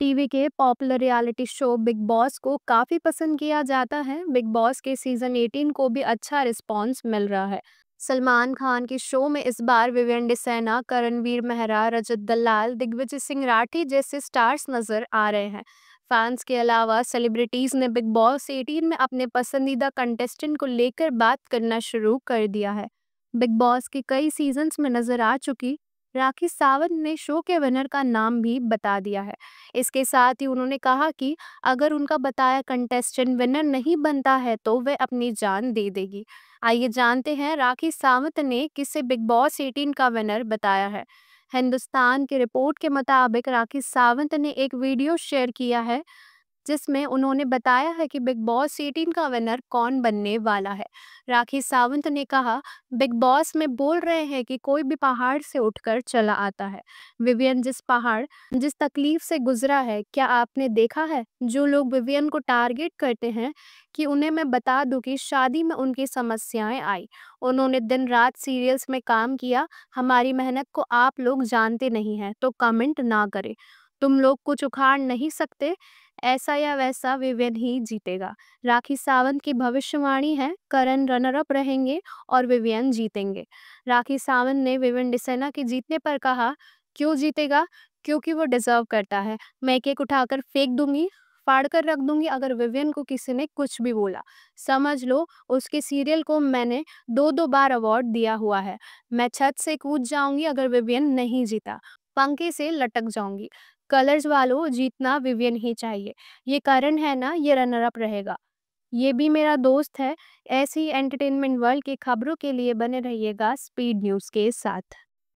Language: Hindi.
टीवी के popular reality show Bigg Boss को काफ़ी पसंद किया जाता है बिग बॉस के सीज़न 18 को भी अच्छा रिस्पांस मिल रहा है सलमान खान के शो में इस बार विवियन डिसैना करणवीर मेहरा रजत दलाल दिग्विजय सिंह राठी जैसे स्टार्स नज़र आ रहे हैं फैंस के अलावा सेलिब्रिटीज़ ने बिग बॉस 18 में अपने पसंदीदा कंटेस्टेंट को लेकर बात करना शुरू कर दिया है बिग बॉस के कई सीजन्स में नज़र आ चुकी राखी सावंत ने शो के विनर का नाम भी बता दिया है इसके साथ ही उन्होंने कहा कि अगर उनका बताया कंटेस्टेंट विनर नहीं बनता है तो वह अपनी जान दे देगी आइए जानते हैं राखी सावंत ने किसे बिग बॉस एटीन का विनर बताया है हिंदुस्तान की रिपोर्ट के मुताबिक राखी सावंत ने एक वीडियो शेयर किया है जिसमें उन्होंने बताया है कि बिग बॉस एटीन का विनर कौन बनने वाला है राखी सावंत ने कहा बिग बॉस में बोल रहे हैं कि कोई भी पहाड़ से उठकर चला आता है विवियन जिस पहाड़ जिस तकलीफ से गुजरा है क्या आपने देखा है जो लोग विवियन को टारगेट करते हैं कि उन्हें मैं बता दूं कि शादी में उनकी समस्याएं आई उन्होंने दिन रात सीरियल्स में काम किया हमारी मेहनत को आप लोग जानते नहीं है तो कमेंट ना करें तुम लोग कुछ उखाड़ नहीं सकते ऐसा या वैसा विवेद ही जीतेगा राखी सावंत की भविष्यवाणी है करण रनर अप रहेंगे और विवेन जीतेंगे राखी सावंत ने विवेन डिसेना के जीतने पर कहा क्यों जीतेगा क्योंकि वो डिजर्व करता है मैं केक उठाकर फेंक दूंगी फाड़ कर रख दूंगी अगर विवियन को किसी ने कुछ भी बोला समझ लो उसके सीरियल को मैंने दो दो बार अवार्ड दिया हुआ है मैं छत से कूद जाऊंगी अगर विवियन नहीं जीता पंखे से लटक जाऊंगी कलर्स वालों जीतना विवियन ही चाहिए ये करण है ना ये रनर अप रहेगा ये भी मेरा दोस्त है ऐसी एंटरटेनमेंट वर्ल्ड की खबरों के लिए बने रहिएगा स्पीड न्यूज़ के साथ